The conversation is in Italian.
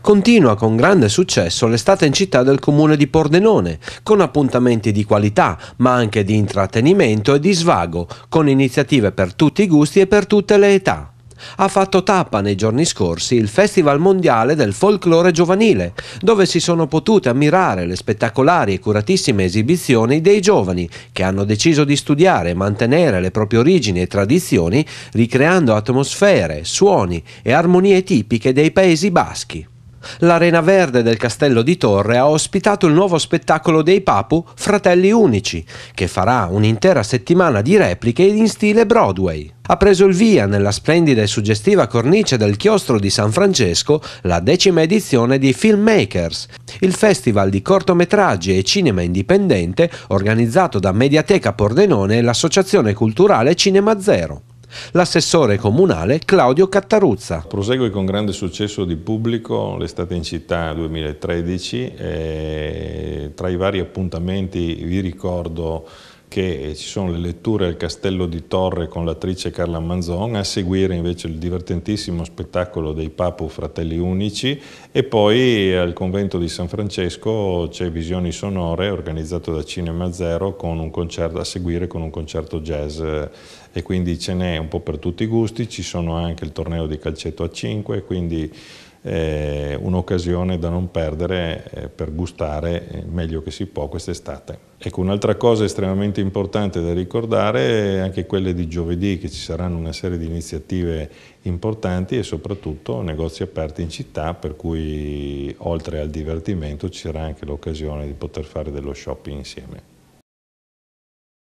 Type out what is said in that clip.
continua con grande successo l'estate in città del comune di Pordenone, con appuntamenti di qualità, ma anche di intrattenimento e di svago, con iniziative per tutti i gusti e per tutte le età ha fatto tappa nei giorni scorsi il Festival Mondiale del Folklore Giovanile, dove si sono potute ammirare le spettacolari e curatissime esibizioni dei giovani che hanno deciso di studiare e mantenere le proprie origini e tradizioni, ricreando atmosfere, suoni e armonie tipiche dei Paesi Baschi. L'Arena Verde del Castello di Torre ha ospitato il nuovo spettacolo dei Papu Fratelli Unici, che farà un'intera settimana di repliche in stile Broadway. Ha preso il via nella splendida e suggestiva cornice del chiostro di San Francesco la decima edizione di Filmmakers, il festival di cortometraggi e cinema indipendente organizzato da Mediateca Pordenone e l'Associazione Culturale Cinema Zero. L'assessore comunale Claudio Cattaruzza. Prosegue con grande successo di pubblico l'estate in città 2013. Eh, tra i vari appuntamenti vi ricordo che ci sono le letture al Castello di Torre con l'attrice Carla Manzon, a seguire invece il divertentissimo spettacolo dei Papu Fratelli Unici e poi al convento di San Francesco c'è Visioni Sonore organizzato da Cinema Zero con un concerto, a seguire con un concerto jazz e quindi ce n'è un po' per tutti i gusti, ci sono anche il torneo di calcetto a 5, quindi eh, un'occasione da non perdere eh, per gustare meglio che si può quest'estate. Ecco, un'altra cosa estremamente importante da ricordare è anche quelle di giovedì, che ci saranno una serie di iniziative importanti e soprattutto negozi aperti in città, per cui oltre al divertimento ci sarà anche l'occasione di poter fare dello shopping insieme.